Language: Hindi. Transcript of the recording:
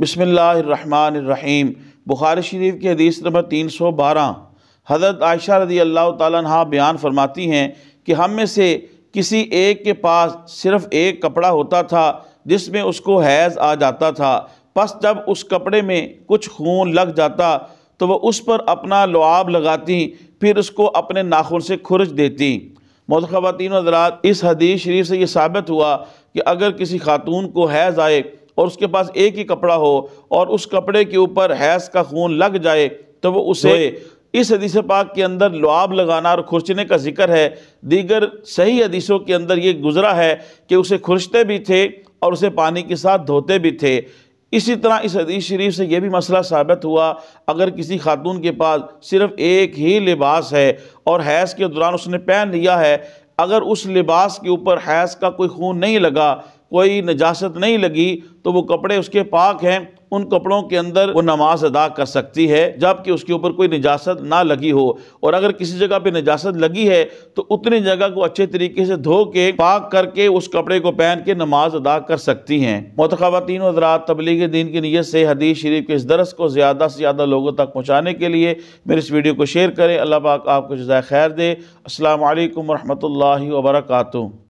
बसमीम बुखारी शरीफ की हदीस नंबर तीन सौ बारह हज़रत आयशा रदी अल्लाह तहा बयान फ़रमाती हैं कि हम में से किसी एक के पास सिर्फ़ एक कपड़ा होता था जिसमें उसको हैज़ आ जाता था बस जब उस कपड़े में कुछ खून लग जाता तो वह उस पर अपना लुआब लगाती फिर उसको अपने नाखून से खुरच देती मौत ख़वान हजरात इस हदीस शरीफ से ये साबित हुआ कि अगर किसी खातून को हैज़ आए और उसके पास एक ही कपड़ा हो और उस कपड़े के ऊपर हैस का खून लग जाए तो वो उसे इस हदीस पाक के अंदर लुआब लगाना और खुरचने का जिक्र है दीगर सही हदीसों के अंदर ये गुजरा है कि उसे खुरचते भी थे और उसे पानी के साथ धोते भी थे इसी तरह इस हदीस शरीफ से यह भी मसला साबित हुआ अगर किसी खातून के पास सिर्फ एक ही लिबास है और हैस के दौरान उसने पहन लिया है अगर उस लिबास के ऊपर हैस का कोई खून नहीं लगा कोई नजास्त नहीं लगी तो वो कपड़े उसके पाक हैं उन कपड़ों के अंदर वो नमाज अदा कर सकती है जबकि उसके ऊपर कोई निजाशत ना लगी हो और अगर किसी जगह पे निजात लगी है तो उतनी जगह को अच्छे तरीके से धो के पाक करके उस कपड़े को पहन के नमाज अदा कर सकती हैं मत खवतिन हजरात तबलीग दीन की नीयत से हदीस शरीफ के इस दरस को ज़्यादा से ज़्यादा लोगों तक पहुँचाने के लिए मेरे इस वीडियो को शेयर करें अल्लाह पाक आपको जजाय खैर दे असल वरहमल वर्का